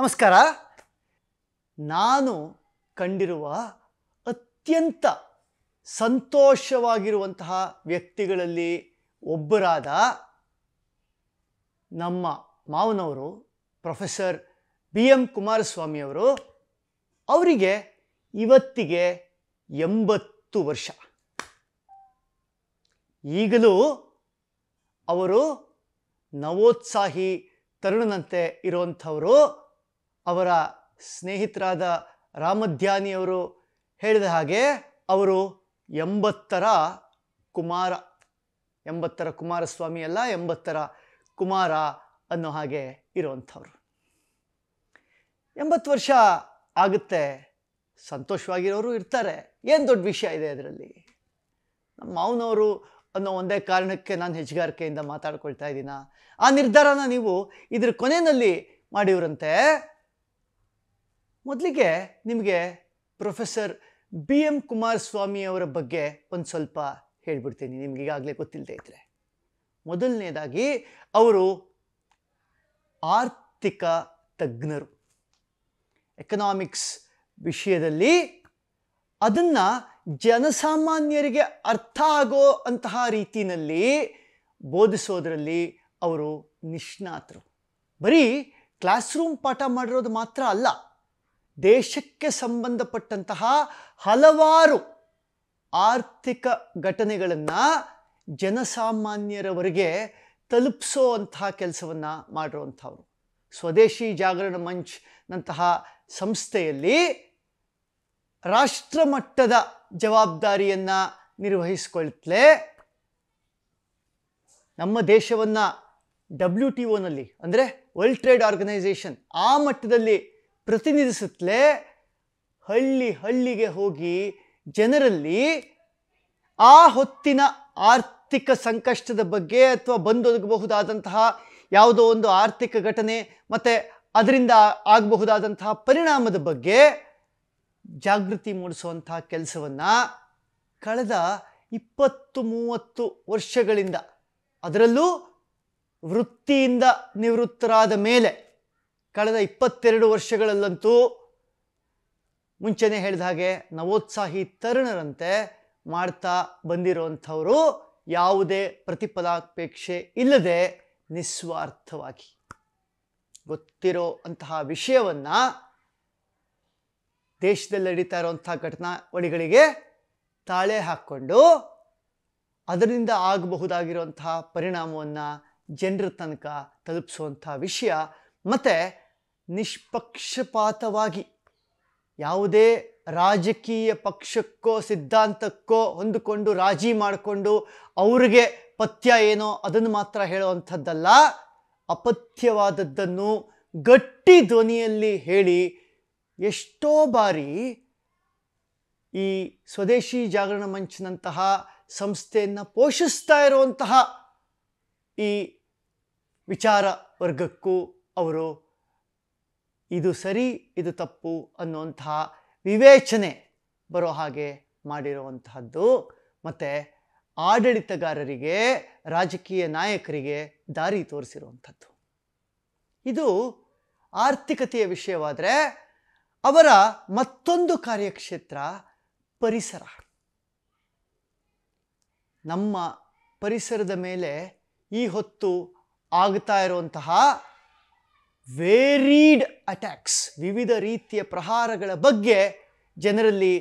ನಮಸ್ಕಾರ ನಾನು ಕಂಡಿರುವ ಅತ್ಯಂತ ಸಂತೋಷವಾಗಿರುವಂತಹ ವ್ಯಕ್ತಿಗಳಲ್ಲಿ ಒಬ್ಬರಾದ ನಮ್ಮ ಮಾವನವರು ಪ್ರೊಫೆಸರ್ ಬಿ ಎಂ ಕುಮಾರಸ್ವಾಮಿಯವರು ಅವರಿಗೆ ಇವತ್ತಿಗೆ ಎಂಬತ್ತು ವರ್ಷ ಈಗಲೂ ಅವರು ನವೋತ್ಸಾಹಿ ತರುಣನಂತೆ ಇರುವಂಥವರು ಅವರ ಸ್ನೇಹಿತರಾದ ರಾಮಧ್ಯಾನಿಯವರು ಹೇಳಿದ ಹಾಗೆ ಅವರು ಎಂಬತ್ತರ ಕುಮಾರ ಎಂಬತ್ತರ ಕುಮಾರಸ್ವಾಮಿ ಅಲ್ಲ ಎಂಬತ್ತರ ಕುಮಾರ ಅನ್ನೋ ಹಾಗೆ ಇರುವಂಥವ್ರು ಎಂಬತ್ತು ವರ್ಷ ಆಗುತ್ತೆ ಸಂತೋಷವಾಗಿರೋರು ಇರ್ತಾರೆ ಏನು ದೊಡ್ಡ ವಿಷಯ ಇದೆ ಅದರಲ್ಲಿ ನಮ್ಮ ಮಾವನವರು ಅನ್ನೋ ಒಂದೇ ಕಾರಣಕ್ಕೆ ನಾನು ಹೆಜ್ಗಾರಿಕೆಯಿಂದ ಮಾತಾಡ್ಕೊಳ್ತಾ ಇದ್ದೀನ ಆ ನಿರ್ಧಾರನ ನೀವು ಇದ್ರ ಕೊನೆಯಲ್ಲಿ ಮಾಡಿವ್ರಂತೆ ಮೊದಲಿಗೆ ನಿಮಗೆ ಪ್ರೊಫೆಸರ್ ಬಿ ಎಂ ಕುಮಾರಸ್ವಾಮಿ ಅವರ ಬಗ್ಗೆ ಒಂದು ಸ್ವಲ್ಪ ಹೇಳ್ಬಿಡ್ತೀನಿ ನಿಮ್ಗೆ ಈಗಾಗಲೇ ಗೊತ್ತಿಲ್ಲದೆ ಇದ್ದರೆ ಮೊದಲನೇದಾಗಿ ಅವರು ಆರ್ಥಿಕ ತಜ್ಞರು ಎಕನಾಮಿಕ್ಸ್ ವಿಷಯದಲ್ಲಿ ಅದನ್ನು ಜನಸಾಮಾನ್ಯರಿಗೆ ಅರ್ಥ ಆಗೋ ಅಂತಹ ರೀತಿಯಲ್ಲಿ ಬೋಧಿಸೋದರಲ್ಲಿ ಅವರು ನಿಷ್ಣಾತರು ಬರೀ ಕ್ಲಾಸ್ ರೂಮ್ ಪಾಠ ಮಾಡಿರೋದು ಮಾತ್ರ ಅಲ್ಲ ದೇಶಕ್ಕೆ ಸಂಬಂಧಪಟ್ಟಂತಹ ಹಲವಾರು ಆರ್ಥಿಕ ಘಟನೆಗಳನ್ನು ಜನಸಾಮಾನ್ಯರವರೆಗೆ ತಲುಪಿಸೋ ಅಂತಹ ಕೆಲಸವನ್ನು ಮಾಡಿರುವಂಥವ್ರು ಸ್ವದೇಶಿ ಜಾಗರಣ ಮಂಚ್ ನಂತಹ ಸಂಸ್ಥೆಯಲ್ಲಿ ಮಟ್ಟದ ಜವಾಬ್ದಾರಿಯನ್ನು ನಿರ್ವಹಿಸ್ಕೊಳ್ತಲೇ ನಮ್ಮ ದೇಶವನ್ನು ಡಬ್ಲ್ಯೂ ಟಿ ಒನಲ್ಲಿ ಅಂದರೆ ವರ್ಲ್ಡ್ ಟ್ರೇಡ್ ಆರ್ಗನೈಸೇಷನ್ ಆ ಮಟ್ಟದಲ್ಲಿ ಪ್ರತಿನಿಧಿಸುತ್ತಲೇ ಹಳ್ಳಿ ಹಳ್ಳಿಗೆ ಹೋಗಿ ಜನರಲ್ಲಿ ಆ ಹೊತ್ತಿನ ಆರ್ಥಿಕ ಸಂಕಷ್ಟದ ಬಗ್ಗೆ ಅಥವಾ ಬಂದೊದಗಬಹುದಾದಂತಹ ಯಾವುದೋ ಒಂದು ಆರ್ಥಿಕ ಘಟನೆ ಮತ್ತು ಅದರಿಂದ ಆಗಬಹುದಾದಂತಹ ಪರಿಣಾಮದ ಬಗ್ಗೆ ಜಾಗೃತಿ ಮೂಡಿಸುವಂತಹ ಕೆಲಸವನ್ನು ಕಳೆದ ಇಪ್ಪತ್ತು ಮೂವತ್ತು ವರ್ಷಗಳಿಂದ ಅದರಲ್ಲೂ ವೃತ್ತಿಯಿಂದ ನಿವೃತ್ತರಾದ ಮೇಲೆ ಕಳೆದ ಇಪ್ಪತ್ತೆರಡು ವರ್ಷಗಳಲ್ಲಂತೂ ಮುಂಚೆನೆ ಹೇಳಿದ ಹಾಗೆ ನವೋತ್ಸಾಹಿ ತರುಣರಂತೆ ಮಾಡ್ತಾ ಬಂದಿರುವಂಥವರು ಯಾವುದೇ ಪ್ರತಿಫಲಾಪೇಕ್ಷೆ ಇಲ್ಲದೆ ನಿಸ್ವಾರ್ಥವಾಗಿ ಗೊತ್ತಿರೋ ಅಂತಹ ವಿಷಯವನ್ನು ದೇಶದಲ್ಲಿ ನಡೀತಾ ಇರುವಂಥ ಘಟನಾವಳಿಗಳಿಗೆ ತಾಳೆ ಹಾಕ್ಕೊಂಡು ಅದರಿಂದ ಆಗಬಹುದಾಗಿರುವಂತಹ ಪರಿಣಾಮವನ್ನು ಜನರ ತನಕ ತಲುಪಿಸುವಂಥ ವಿಷಯ ಮತ್ತು ನಿಷ್ಪಕ್ಷಪಾತವಾಗಿ ಯಾವುದೇ ರಾಜಕೀಯ ಪಕ್ಷಕ್ಕೋ ಸಿದ್ಧಾಂತಕ್ಕೋ ಹೊಂದಿಕೊಂಡು ರಾಜಿ ಮಾಡಿಕೊಂಡು ಅವ್ರಿಗೆ ಪಥ್ಯ ಏನೋ ಅದನ್ನು ಮಾತ್ರ ಹೇಳುವಂಥದ್ದಲ್ಲ ಅಪಥ್ಯವಾದದ್ದನ್ನು ಗಟ್ಟಿ ಧ್ವನಿಯಲ್ಲಿ ಹೇಳಿ ಎಷ್ಟೋ ಬಾರಿ ಈ ಸ್ವದೇಶಿ ಜಾಗರಣ ಮಂಚ್ನಂತಹ ಸಂಸ್ಥೆಯನ್ನು ಪೋಷಿಸ್ತಾ ಇರುವಂತಹ ಈ ವಿಚಾರ ವರ್ಗಕ್ಕೂ ಅವರು ಇದು ಸರಿ ಇದು ತಪ್ಪು ಅನ್ನುವಂಥ ವಿವೇಚನೆ ಬರೋ ಹಾಗೆ ಮಾಡಿರುವಂತಹದ್ದು ಮತ್ತು ಆಡಳಿತಗಾರರಿಗೆ ರಾಜಕೀಯ ನಾಯಕರಿಗೆ ದಾರಿ ತೋರಿಸಿರುವಂಥದ್ದು ಇದು ಆರ್ಥಿಕತೆಯ ವಿಷಯವಾದರೆ ಅವರ ಮತ್ತೊಂದು ಕಾರ್ಯಕ್ಷೇತ್ರ ಪರಿಸರ ನಮ್ಮ ಪರಿಸರದ ಮೇಲೆ ಈ ಹೊತ್ತು ಆಗ್ತಾ ಇರುವಂತಹ ವೇರೀಡ್ ಅಟ್ಯಾಕ್ಸ್ ವಿವಿಧ ರೀತಿಯ ಪ್ರಹಾರಗಳ ಬಗ್ಗೆ ಜನರಲ್ಲಿ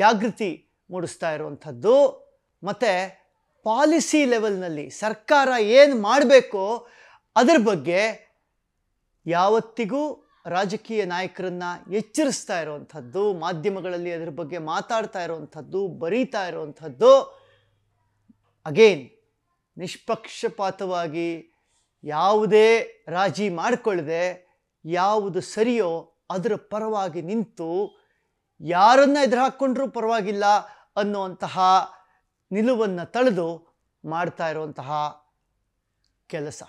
ಜಾಗೃತಿ ಮೂಡಿಸ್ತಾ ಇರುವಂಥದ್ದು ಮತ್ತು ಪಾಲಿಸಿ ಲೆವೆಲ್ನಲ್ಲಿ ಸರ್ಕಾರ ಏನು ಮಾಡಬೇಕು ಅದರ ಬಗ್ಗೆ ಯಾವತ್ತಿಗೂ ರಾಜಕೀಯ ನಾಯಕರನ್ನು ಎಚ್ಚರಿಸ್ತಾ ಇರುವಂಥದ್ದು ಮಾಧ್ಯಮಗಳಲ್ಲಿ ಅದರ ಬಗ್ಗೆ ಮಾತಾಡ್ತಾ ಇರುವಂಥದ್ದು ಬರೀತಾ ಇರುವಂಥದ್ದು ಅಗೇನ್ ನಿಷ್ಪಕ್ಷಪಾತವಾಗಿ ಯಾವುದೇ ರಾಜಿ ಮಾಡಿಕೊಳ್ಳದೆ ಯಾವುದು ಸರಿಯೋ ಅದರ ಪರವಾಗಿ ನಿಂತು ಯಾರನ್ನು ಎದುರು ಹಾಕ್ಕೊಂಡ್ರೂ ಪರವಾಗಿಲ್ಲ ಅನ್ನುವಂತಹ ನಿಲುವನ್ನು ತಳೆದು ಮಾಡ್ತಾ ಇರುವಂತಹ ಕೆಲಸ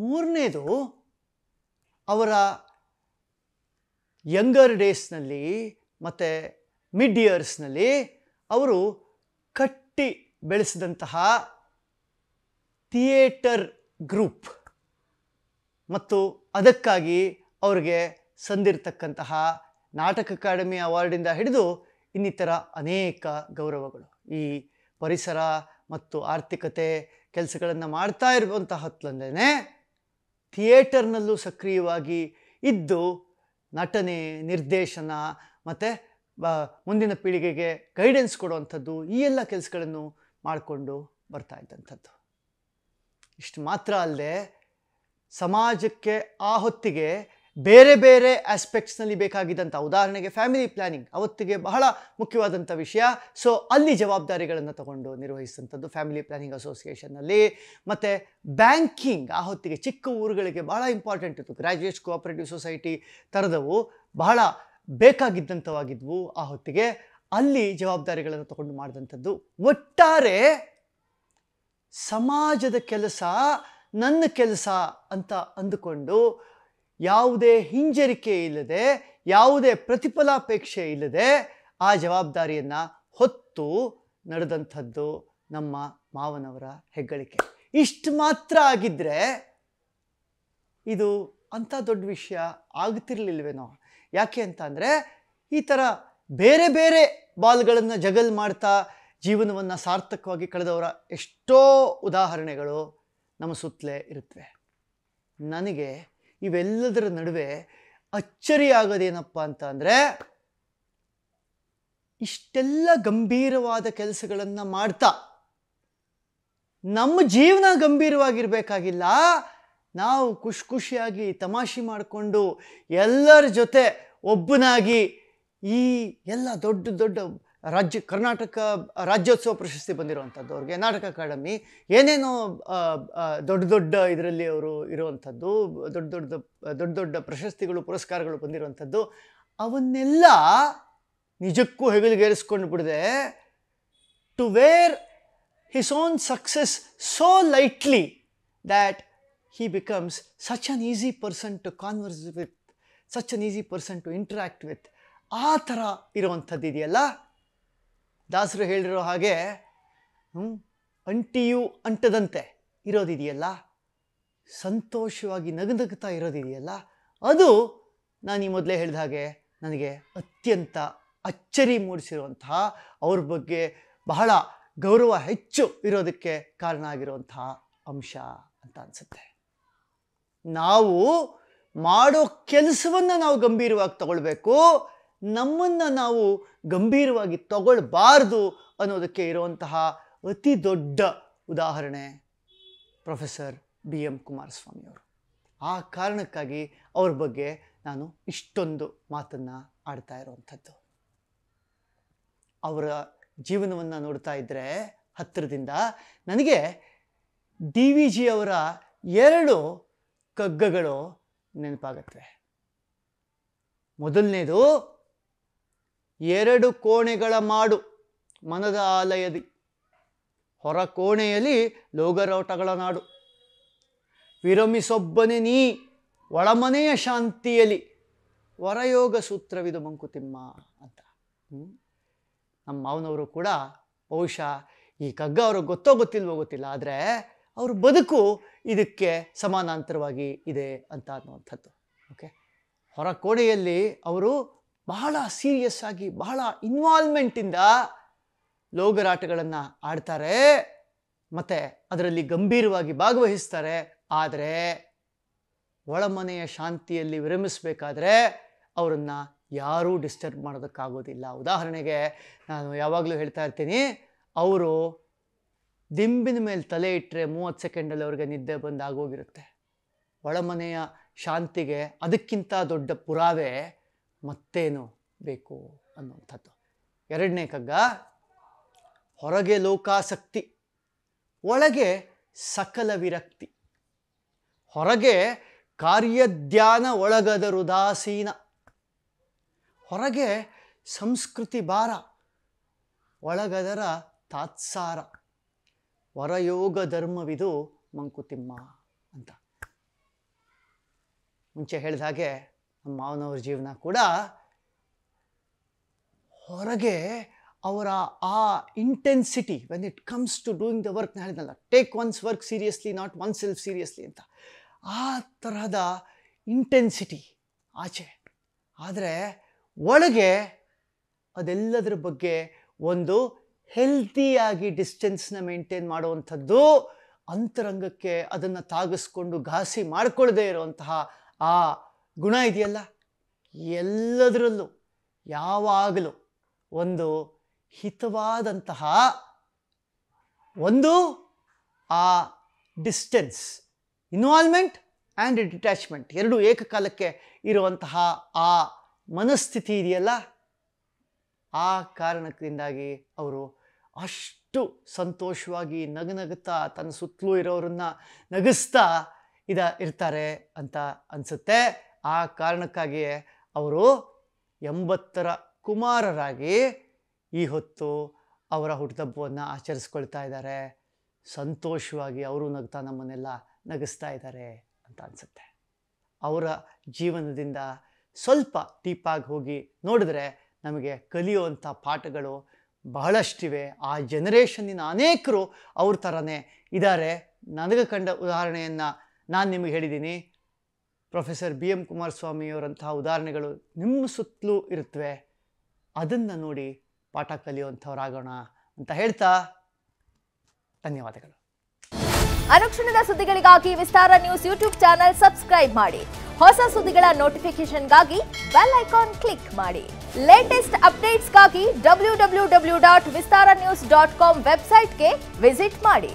ಮೂರನೇದು ಅವರ ಯಂಗರ್ ಡೇಸ್ನಲ್ಲಿ ಮತ್ತು ಮಿಡ್ ಇಯರ್ಸ್ನಲ್ಲಿ ಅವರು ಕಟ್ಟಿ ಬೆಳೆಸಿದಂತಹ ಥಿಯೇಟರ್ ಗ್ರೂಪ್ ಮತ್ತು ಅದಕ್ಕಾಗಿ ಅವರಿಗೆ ಸಂದಿರತಕ್ಕಂತಹ ನಾಟಕ ಅಕಾಡೆಮಿ ಅವಾರ್ಡಿಂದ ಹಿಡಿದು ಇನ್ನಿತರ ಅನೇಕ ಗೌರವಗಳು ಈ ಪರಿಸರ ಮತ್ತು ಆರ್ಥಿಕತೆ ಕೆಲಸಗಳನ್ನು ಮಾಡ್ತಾ ಇರುವಂತಹ ಹೊತ್ತಲ್ಲೇ ಥಿಯೇಟರ್ನಲ್ಲೂ ಸಕ್ರಿಯವಾಗಿ ಇದ್ದು ನಟನೆ ನಿರ್ದೇಶನ ಮತ್ತು ಮುಂದಿನ ಪೀಳಿಗೆಗೆ ಗೈಡೆನ್ಸ್ ಕೊಡುವಂಥದ್ದು ಈ ಎಲ್ಲ ಕೆಲಸಗಳನ್ನು ಮಾಡಿಕೊಂಡು ಬರ್ತಾ ಇದ್ದಂಥದ್ದು ಇಷ್ಟು ಮಾತ್ರ ಅಲ್ಲದೆ ಸಮಾಜಕ್ಕೆ ಆ ಹೊತ್ತಿಗೆ ಬೇರೆ ಬೇರೆ ಆಸ್ಪೆಕ್ಟ್ಸ್ನಲ್ಲಿ ಬೇಕಾಗಿದ್ದಂಥ ಉದಾಹರಣೆಗೆ ಫ್ಯಾಮಿಲಿ ಪ್ಲ್ಯಾನಿಂಗ್ ಅವತ್ತಿಗೆ ಬಹಳ ಮುಖ್ಯವಾದಂಥ ವಿಷಯ ಸೊ ಅಲ್ಲಿ ಜವಾಬ್ದಾರಿಗಳನ್ನು ತಗೊಂಡು ನಿರ್ವಹಿಸಿದಂಥದ್ದು ಫ್ಯಾಮಿಲಿ ಪ್ಲಾನಿಂಗ್ ಅಸೋಸಿಯೇಷನ್ನಲ್ಲಿ ಮತ್ತು ಬ್ಯಾಂಕಿಂಗ್ ಆ ಹೊತ್ತಿಗೆ ಚಿಕ್ಕ ಊರುಗಳಿಗೆ ಬಹಳ ಇಂಪಾರ್ಟೆಂಟ್ ಇತ್ತು ಗ್ರ್ಯಾಜುಯೇಟ್ಸ್ ಕೋಆಪರೇಟಿವ್ ಸೊಸೈಟಿ ಥರದವು ಬಹಳ ಬೇಕಾಗಿದ್ದಂಥವಾಗಿದ್ವು ಆ ಹೊತ್ತಿಗೆ ಅಲ್ಲಿ ಜವಾಬ್ದಾರಿಗಳನ್ನು ತಗೊಂಡು ಮಾಡಿದಂಥದ್ದು ಒಟ್ಟಾರೆ ಸಮಾಜದ ಕೆಲಸ ನನ್ನ ಕೆಲಸ ಅಂತ ಅಂದುಕೊಂಡು ಯಾವುದೇ ಹಿಂಜರಿಕೆ ಇಲ್ಲದೆ ಯಾವುದೇ ಪ್ರತಿಫಲಾಪೇಕ್ಷೆ ಇಲ್ಲದೆ ಆ ಜವಾಬ್ದಾರಿಯನ್ನು ಹೊತ್ತು ನಡೆದಂಥದ್ದು ನಮ್ಮ ಮಾವನವರ ಹೆಗ್ಗಳಿಕೆ ಇಷ್ಟು ಮಾತ್ರ ಆಗಿದ್ದರೆ ಇದು ಅಂಥ ದೊಡ್ಡ ವಿಷಯ ಆಗ್ತಿರ್ಲಿಲ್ವೇನೋ ಯಾಕೆ ಅಂತ ಅಂದರೆ ಈ ಥರ ಬೇರೆ ಬೇರೆ ಬಾಲ್ಗಳನ್ನು ಜಗಲ್ ಮಾಡ್ತಾ ಜೀವನವನ್ನು ಸಾರ್ಥಕವಾಗಿ ಕಳೆದವರ ಎಷ್ಟೋ ಉದಾಹರಣೆಗಳು ನಮ್ಮ ಸುತ್ತಲೇ ಇರುತ್ತವೆ ನನಗೆ ಇವೆಲ್ಲದರ ನಡುವೆ ಅಚ್ಚರಿಯಾಗೋದೇನಪ್ಪ ಅಂತ ಅಂದರೆ ಇಷ್ಟೆಲ್ಲ ಗಂಭೀರವಾದ ಕೆಲಸಗಳನ್ನು ಮಾಡ್ತಾ ನಮ್ಮ ಜೀವನ ಗಂಭೀರವಾಗಿರಬೇಕಾಗಿಲ್ಲ ನಾವು ಖುಷಿ ಖುಷಿಯಾಗಿ ತಮಾಷೆ ಮಾಡಿಕೊಂಡು ಎಲ್ಲರ ಜೊತೆ ಒಬ್ಬನಾಗಿ ಈ ಎಲ್ಲ ದೊಡ್ಡ ದೊಡ್ಡ ರಾಜ್ಯ ಕರ್ನಾಟಕ ರಾಜ್ಯೋತ್ಸವ ಪ್ರಶಸ್ತಿ ಬಂದಿರುವಂಥದ್ದು ಅವ್ರಿಗೆ ನಾಟಕ ಅಕಾಡೆಮಿ ಏನೇನೋ ದೊಡ್ಡ ದೊಡ್ಡ ಇದರಲ್ಲಿ ಅವರು ಇರುವಂಥದ್ದು ದೊಡ್ಡ ದೊಡ್ಡ ದೊಡ್ಡ ದೊಡ್ಡ ಪ್ರಶಸ್ತಿಗಳು ಪುರಸ್ಕಾರಗಳು ಬಂದಿರುವಂಥದ್ದು ಅವನ್ನೆಲ್ಲ ನಿಜಕ್ಕೂ ಹೆಗಲಿಗೇರಿಸ್ಕೊಂಡು ಬಿಡದೆ to where his own success so lightly that he becomes such an easy person to converse with such an easy person to interact with ಆ ಥರ ಇರುವಂಥದ್ದು ಇದೆಯಲ್ಲ ದಾಸರು ಹೇಳಿರೋ ಹಾಗೆ ಅಂಟಿಯು ಅಂಟದಂತೆ ಇರೋದಿದೆಯಲ್ಲ ಸಂತೋಷವಾಗಿ ನಗುತ್ತಾ ಇರೋದಿದೆಯಲ್ಲ ಅದು ನಾನು ಈ ಮೊದಲೇ ಹೇಳಿದ ಹಾಗೆ ನನಗೆ ಅತ್ಯಂತ ಅಚ್ಚರಿ ಮೂಡಿಸಿರುವಂತಹ ಅವ್ರ ಬಗ್ಗೆ ಬಹಳ ಗೌರವ ಹೆಚ್ಚು ಇರೋದಕ್ಕೆ ಕಾರಣ ಆಗಿರುವಂತಹ ಅಂಶ ಅಂತ ಅನಿಸುತ್ತೆ ನಾವು ಮಾಡೋ ಕೆಲಸವನ್ನು ನಾವು ಗಂಭೀರವಾಗಿ ತಗೊಳ್ಬೇಕು ನಮ್ಮನ್ನು ನಾವು ಗಂಭೀರವಾಗಿ ತಗೊಳ್ಬಾರ್ದು ಅನ್ನೋದಕ್ಕೆ ಇರುವಂತಹ ಅತಿ ದೊಡ್ಡ ಉದಾಹರಣೆ ಪ್ರೊಫೆಸರ್ ಬಿ ಎಂ ಕುಮಾರಸ್ವಾಮಿಯವರು ಆ ಕಾರಣಕ್ಕಾಗಿ ಅವ್ರ ಬಗ್ಗೆ ನಾನು ಇಷ್ಟೊಂದು ಮಾತನ್ನು ಆಡ್ತಾ ಇರುವಂಥದ್ದು ಅವರ ಜೀವನವನ್ನು ನೋಡ್ತಾ ಇದ್ದರೆ ಹತ್ತಿರದಿಂದ ನನಗೆ ಡಿ ವಿ ಜಿ ಅವರ ಎರಡು ಕಗ್ಗಗಳು ನೆನಪಾಗತ್ವೆ ಮೊದಲನೇದು ಎರಡು ಕೋಣೆಗಳ ಮಾಡು ಮನದ ಆಲಯದಿ ಹೊರ ಕೋಣೆಯಲ್ಲಿ ಲೋಗರೋಟಗಳ ನಾಡು ವಿರಮಿಸೊಬ್ಬನೆ ನೀ ಒಳಮನೆಯ ಶಾಂತಿಯಲ್ಲಿ ವರಯೋಗ ಸೂತ್ರವಿದು ಮಂಕುತಿಮ್ಮ ಅಂತ ನಮ್ಮ ಮಾವನವರು ಕೂಡ ಬಹುಶಃ ಈ ಕಗ್ಗ ಅವ್ರಿಗೆ ಗೊತ್ತೋ ಗೊತ್ತಿಲ್ವೋ ಗೊತ್ತಿಲ್ಲ ಆದರೆ ಅವ್ರ ಬದುಕು ಇದಕ್ಕೆ ಸಮಾನಾಂತರವಾಗಿ ಇದೆ ಅಂತ ಅನ್ನುವಂಥದ್ದು ಓಕೆ ಹೊರ ಕೋಣೆಯಲ್ಲಿ ಅವರು ಬಹಳ ಸೀರಿಯಸ್ ಆಗಿ ಬಹಳ ಇನ್ವಾಲ್ವ್ಮೆಂಟಿಂದ ಲೋಗರಾಟಗಳನ್ನು ಆಡ್ತಾರೆ ಮತ್ತು ಅದರಲ್ಲಿ ಗಂಭೀರವಾಗಿ ಭಾಗವಹಿಸ್ತಾರೆ ಆದರೆ ಒಳಮನೆಯ ಶಾಂತಿಯಲ್ಲಿ ವಿರಮಿಸಬೇಕಾದ್ರೆ ಅವರನ್ನು ಯಾರೂ ಡಿಸ್ಟರ್ಬ್ ಮಾಡೋದಕ್ಕಾಗೋದಿಲ್ಲ ಉದಾಹರಣೆಗೆ ನಾನು ಯಾವಾಗಲೂ ಹೇಳ್ತಾ ಇರ್ತೀನಿ ಅವರು ದಿಂಬಿನ ಮೇಲೆ ತಲೆ ಇಟ್ಟರೆ ಮೂವತ್ತು ಸೆಕೆಂಡಲ್ಲಿ ಅವ್ರಿಗೆ ನಿದ್ದೆ ಬಂದಾಗೋಗಿರುತ್ತೆ ಒಳಮನೆಯ ಶಾಂತಿಗೆ ಅದಕ್ಕಿಂತ ದೊಡ್ಡ ಪುರಾವೆ ಮತ್ತೇನು ಬೇಕು ಅನ್ನುವಂಥದ್ದು ಎರಡನೇ ಕಗ್ಗ ಹೊರಗೆ ಲೋಕಾಸಕ್ತಿ ಒಳಗೆ ಸಕಲ ವಿರಕ್ತಿ ಹೊರಗೆ ಕಾರ್ಯಧ್ಯಾನ ಒಳಗದರುದಾಸೀನ ಹೊರಗೆ ಸಂಸ್ಕೃತಿ ಭಾರ ಒಳಗದರ ತಾತ್ಸಾರ ವರಯೋಗ ಧರ್ಮವಿದು ಮಂಕುತಿಮ್ಮ ಅಂತ ಮುಂಚೆ ಹೇಳಿದ ಹಾಗೆ ನಮ್ಮ ಮಾವನವ್ರ ಜೀವನ ಕೂಡ ಹೊರಗೆ ಅವರ ಆ intensity when it comes to doing the work ಹೇಳಿದಲ್ಲ take one's work seriously not oneself seriously ಅಂತ ಆ ತರಹದ ಇಂಟೆನ್ಸಿಟಿ ಆಚೆ ಆದರೆ ಒಳಗೆ ಅದೆಲ್ಲದರ ಬಗ್ಗೆ ಒಂದು ಹೆಲ್ತಿಯಾಗಿ ಡಿಸ್ಟೆನ್ಸ್ನ ಮೇಂಟೈನ್ ಮಾಡುವಂಥದ್ದು ಅಂತರಂಗಕ್ಕೆ ಅದನ್ನು ತಾಗಿಸ್ಕೊಂಡು ಘಾಸಿ ಮಾಡಿಕೊಳ್ಳದೇ ಇರುವಂತಹ ಆ ಗುಣ ಇದೆಯಲ್ಲ ಎಲ್ಲದರಲ್ಲೂ ಯಾವಾಗಲೂ ಒಂದು ಹಿತವಾದಂತಹ ಒಂದು ಆ ಡಿಸ್ಟೆನ್ಸ್ ಇನ್ವಾಲ್ವ್ಮೆಂಟ್ ಆ್ಯಂಡ್ ಡಿಟ್ಯಾಚ್ಮೆಂಟ್ ಎರಡು ಏಕಕಾಲಕ್ಕೆ ಇರುವಂತಹ ಆ ಮನಸ್ಥಿತಿ ಇದೆಯಲ್ಲ ಆ ಕಾರಣದಿಂದಾಗಿ ಅವರು ಅಷ್ಟು ಸಂತೋಷವಾಗಿ ನಗುತ್ತಾ ತನ್ನ ಸುತ್ತಲೂ ಇರೋರನ್ನ ನಗಿಸ್ತಾ ಇದ ಇರ್ತಾರೆ ಅಂತ ಅನಿಸುತ್ತೆ ಆ ಕಾರಣಕ್ಕಾಗಿಯೇ ಅವರು ಎಂಬತ್ತರ ಕುಮಾರರಾಗಿ ಈ ಹೊತ್ತು ಅವರ ಹುಟ್ಟುಹಬ್ಬವನ್ನು ಆಚರಿಸ್ಕೊಳ್ತಾ ಇದ್ದಾರೆ ಸಂತೋಷವಾಗಿ ಅವರು ನಗ್ತಾ ನಮ್ಮನ್ನೆಲ್ಲ ನಗಿಸ್ತಾ ಇದ್ದಾರೆ ಅಂತ ಅನಿಸುತ್ತೆ ಅವರ ಜೀವನದಿಂದ ಸ್ವಲ್ಪ ಟೀಪಾಗಿ ಹೋಗಿ ನೋಡಿದ್ರೆ ನಮಗೆ ಕಲಿಯುವಂಥ ಪಾಠಗಳು ಬಹಳಷ್ಟಿವೆ ಆ ಜನರೇಷನ್ನಿನ ಅನೇಕರು ಅವ್ರ ಥರನೇ ಇದ್ದಾರೆ ನನಗೆ ಕಂಡ ಉದಾಹರಣೆಯನ್ನು ನಾನು ನಿಮಗೆ ಹೇಳಿದ್ದೀನಿ ಪ್ರೊಫೆಸರ್ ಬಿ ಎಂ ಕುಮಾರಸ್ವಾಮಿಯವರಂತಹ ಉದಾಹರಣೆಗಳು ನಿಮ್ಮ ಸುತ್ತಲೂ ಇರುತ್ತವೆ ಅದನ್ನು ನೋಡಿ ಪಾಠ ಕಲಿಯುವಂಥವರಾಗೋಣ ಅಂತ ಹೇಳ್ತಾ ಧನ್ಯವಾದಗಳು ಅನುಕ್ಷಣದ ಸುದ್ದಿಗಳಿಗಾಗಿ Vistara news YouTube channel subscribe ಮಾಡಿ ಹೊಸ ಸುದ್ದಿಗಳ ನೋಟಿಫಿಕೇಶನ್ಗಾಗಿ ಬೆಲ್ ಐಕಾನ್ ಕ್ಲಿಕ್ ಮಾಡಿ ಲೇಟೆಸ್ಟ್ ಅಪ್ಡೇಟ್ಸ್ಗಾಗಿ W W W dot Vistara news dot com ವೆಬ್ಸೈಟ್ಗೆ ವಿಸಿಟ್ ಮಾಡಿ